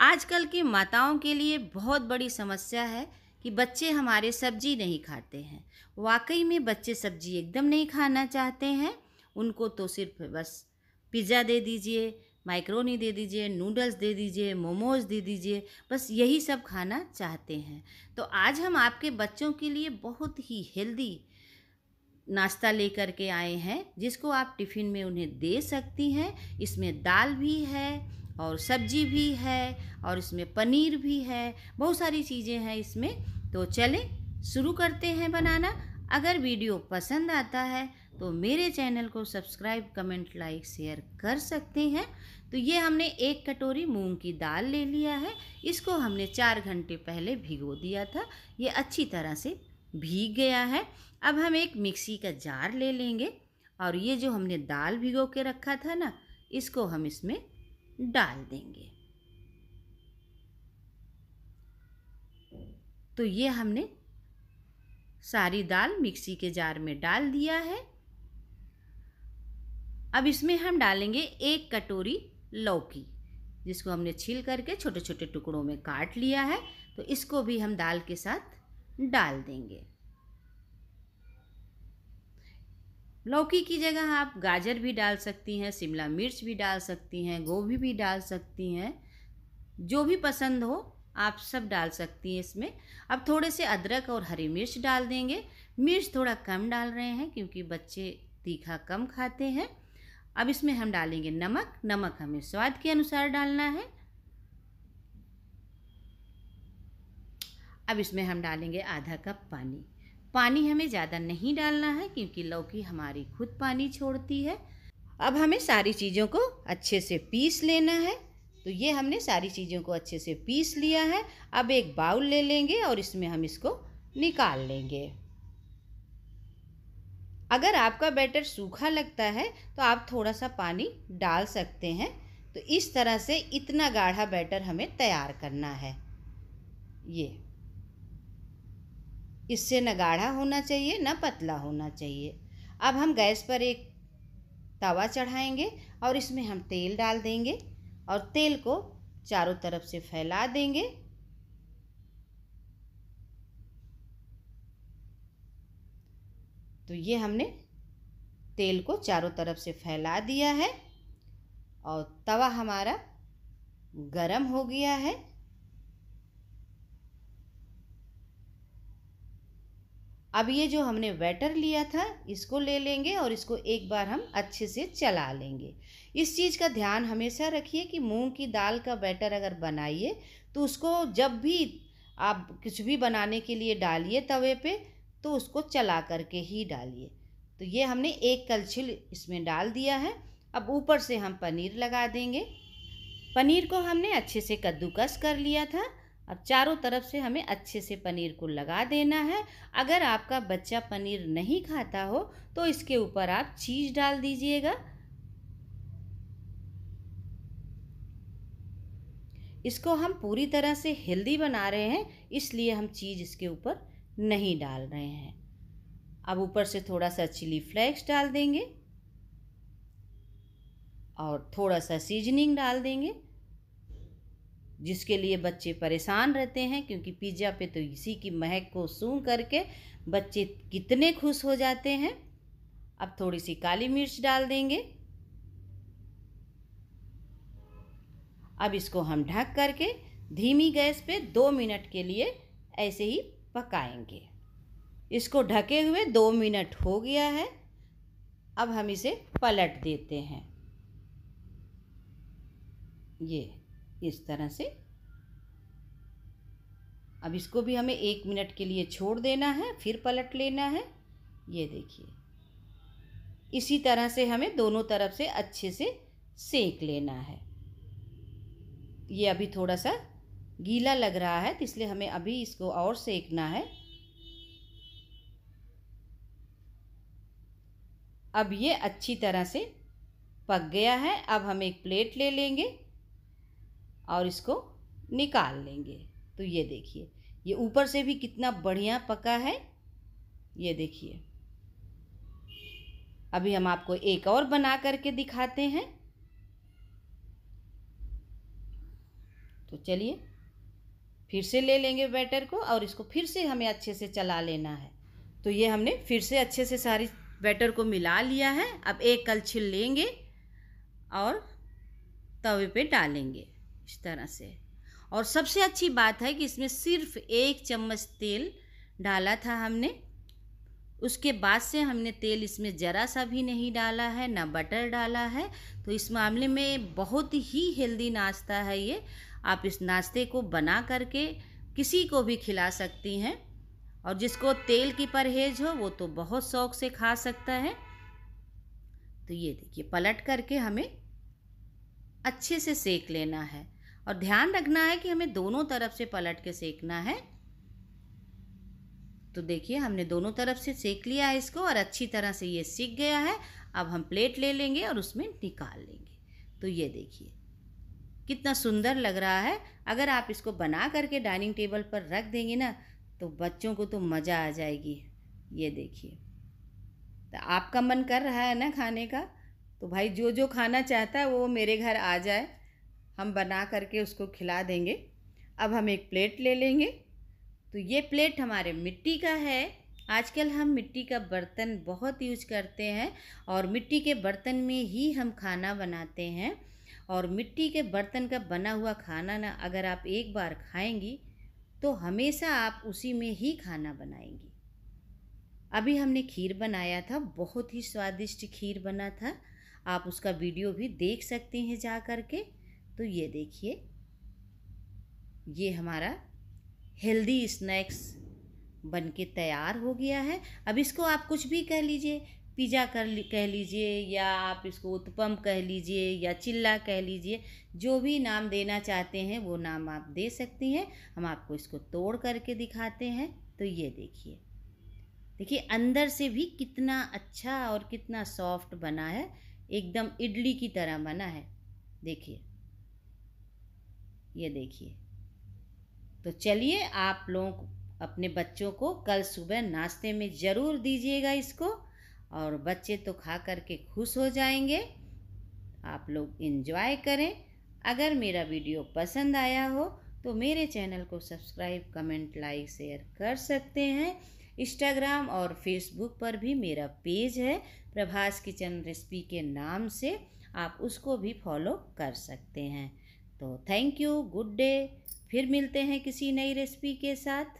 आजकल की माताओं के लिए बहुत बड़ी समस्या है कि बच्चे हमारे सब्जी नहीं खाते हैं वाकई में बच्चे सब्जी एकदम नहीं खाना चाहते हैं उनको तो सिर्फ बस पिज़्ज़ा दे दीजिए माइक्रोनी दे दीजिए नूडल्स दे दीजिए मोमोज दे दीजिए बस यही सब खाना चाहते हैं तो आज हम आपके बच्चों के लिए बहुत ही हेल्दी नाश्ता लेकर के आए हैं जिसको आप टिफ़िन में उन्हें दे सकती हैं इसमें दाल भी है और सब्जी भी है और इसमें पनीर भी है बहुत सारी चीज़ें हैं इसमें तो चलें शुरू करते हैं बनाना अगर वीडियो पसंद आता है तो मेरे चैनल को सब्सक्राइब कमेंट लाइक शेयर कर सकते हैं तो ये हमने एक कटोरी मूंग की दाल ले लिया है इसको हमने चार घंटे पहले भिगो दिया था ये अच्छी तरह से भीग गया है अब हम एक मिक्सी का जार ले लेंगे और ये जो हमने दाल भिगो के रखा था ना इसको हम इसमें डाल देंगे तो ये हमने सारी दाल मिक्सी के जार में डाल दिया है अब इसमें हम डालेंगे एक कटोरी लौकी जिसको हमने छील करके छोटे छोटे टुकड़ों में काट लिया है तो इसको भी हम दाल के साथ डाल देंगे लौकी की जगह आप गाजर भी डाल सकती हैं शिमला मिर्च भी डाल सकती हैं गोभी भी डाल सकती हैं जो भी पसंद हो आप सब डाल सकती हैं इसमें अब थोड़े से अदरक और हरी मिर्च डाल देंगे मिर्च थोड़ा कम डाल रहे हैं क्योंकि बच्चे तीखा कम खाते हैं अब इसमें हम डालेंगे नमक नमक हमें स्वाद के अनुसार डालना है अब इसमें हम डालेंगे आधा कप पानी पानी हमें ज़्यादा नहीं डालना है क्योंकि लौकी हमारी खुद पानी छोड़ती है अब हमें सारी चीज़ों को अच्छे से पीस लेना है तो ये हमने सारी चीज़ों को अच्छे से पीस लिया है अब एक बाउल ले लेंगे और इसमें हम इसको निकाल लेंगे अगर आपका बैटर सूखा लगता है तो आप थोड़ा सा पानी डाल सकते हैं तो इस तरह से इतना गाढ़ा बैटर हमें तैयार करना है ये इससे न गाढ़ा होना चाहिए न पतला होना चाहिए अब हम गैस पर एक तवा चढ़ाएंगे और इसमें हम तेल डाल देंगे और तेल को चारों तरफ से फैला देंगे तो ये हमने तेल को चारों तरफ से फैला दिया है और तवा हमारा गरम हो गया है अब ये जो हमने वेटर लिया था इसको ले लेंगे और इसको एक बार हम अच्छे से चला लेंगे इस चीज़ का ध्यान हमेशा रखिए कि मूंग की दाल का बैटर अगर बनाइए तो उसको जब भी आप कुछ भी बनाने के लिए डालिए तवे पे तो उसको चला करके ही डालिए तो ये हमने एक कलछिल इसमें डाल दिया है अब ऊपर से हम पनीर लगा देंगे पनीर को हमने अच्छे से कद्दूकस कर लिया था अब चारों तरफ से हमें अच्छे से पनीर को लगा देना है अगर आपका बच्चा पनीर नहीं खाता हो तो इसके ऊपर आप चीज़ डाल दीजिएगा इसको हम पूरी तरह से हेल्दी बना रहे हैं इसलिए हम चीज़ इसके ऊपर नहीं डाल रहे हैं अब ऊपर से थोड़ा सा चिली फ्लेक्स डाल देंगे और थोड़ा सा सीजनिंग डाल देंगे जिसके लिए बच्चे परेशान रहते हैं क्योंकि पिज्ज़ा पे तो इसी की महक को सूंघ करके बच्चे कितने खुश हो जाते हैं अब थोड़ी सी काली मिर्च डाल देंगे अब इसको हम ढक करके धीमी गैस पे दो मिनट के लिए ऐसे ही पकाएंगे इसको ढके हुए दो मिनट हो गया है अब हम इसे पलट देते हैं ये इस तरह से अब इसको भी हमें एक मिनट के लिए छोड़ देना है फिर पलट लेना है ये देखिए इसी तरह से हमें दोनों तरफ से अच्छे से सेक लेना है ये अभी थोड़ा सा गीला लग रहा है तो इसलिए हमें अभी इसको और सेकना है अब ये अच्छी तरह से पक गया है अब हम एक प्लेट ले लेंगे और इसको निकाल लेंगे तो ये देखिए ये ऊपर से भी कितना बढ़िया पका है ये देखिए अभी हम आपको एक और बना करके दिखाते हैं तो चलिए फिर से ले लेंगे बैटर को और इसको फिर से हमें अच्छे से चला लेना है तो ये हमने फिर से अच्छे से सारी बैटर को मिला लिया है अब एक कल छिल लेंगे और तवे पे डालेंगे इस तरह से और सबसे अच्छी बात है कि इसमें सिर्फ एक चम्मच तेल डाला था हमने उसके बाद से हमने तेल इसमें ज़रा सा भी नहीं डाला है ना बटर डाला है तो इस मामले में बहुत ही हेल्दी नाश्ता है ये आप इस नाश्ते को बना करके किसी को भी खिला सकती हैं और जिसको तेल की परहेज हो वो तो बहुत शौक से खा सकता है तो ये देखिए पलट करके हमें अच्छे से सेक लेना है और ध्यान रखना है कि हमें दोनों तरफ से पलट के सेकना है तो देखिए हमने दोनों तरफ से सेक लिया है इसको और अच्छी तरह से ये सीख गया है अब हम प्लेट ले लेंगे और उसमें निकाल लेंगे तो ये देखिए कितना सुंदर लग रहा है अगर आप इसको बना करके डाइनिंग टेबल पर रख देंगे ना तो बच्चों को तो मज़ा आ जाएगी ये देखिए तो आपका मन कर रहा है ना खाने का तो भाई जो जो खाना चाहता है वो मेरे घर आ जाए हम बना करके उसको खिला देंगे अब हम एक प्लेट ले लेंगे तो ये प्लेट हमारे मिट्टी का है आजकल हम मिट्टी का बर्तन बहुत यूज करते हैं और मिट्टी के बर्तन में ही हम खाना बनाते हैं और मिट्टी के बर्तन का बना हुआ खाना ना अगर आप एक बार खाएंगी तो हमेशा आप उसी में ही खाना बनाएंगी अभी हमने खीर बनाया था बहुत ही स्वादिष्ट खीर बना था आप उसका वीडियो भी देख सकते हैं जा कर के तो ये देखिए ये हमारा हेल्दी स्नैक्स बन के तैयार हो गया है अब इसको आप कुछ भी कह लीजिए पिज़्ज़ा कर ली कह लीजिए या आप इसको उत्पम कह लीजिए या चिल्ला कह लीजिए जो भी नाम देना चाहते हैं वो नाम आप दे सकती हैं हम आपको इसको तोड़ करके दिखाते हैं तो ये देखिए देखिए अंदर से भी कितना अच्छा और कितना सॉफ्ट बना है एकदम इडली की तरह बना है देखिए ये देखिए तो चलिए आप लोग अपने बच्चों को कल सुबह नाश्ते में ज़रूर दीजिएगा इसको और बच्चे तो खा करके खुश हो जाएंगे आप लोग इन्जॉय करें अगर मेरा वीडियो पसंद आया हो तो मेरे चैनल को सब्सक्राइब कमेंट लाइक शेयर कर सकते हैं इंस्टाग्राम और फेसबुक पर भी मेरा पेज है प्रभास किचन रेसिपी के नाम से आप उसको भी फॉलो कर सकते हैं तो थैंक यू गुड डे फिर मिलते हैं किसी नई रेसिपी के साथ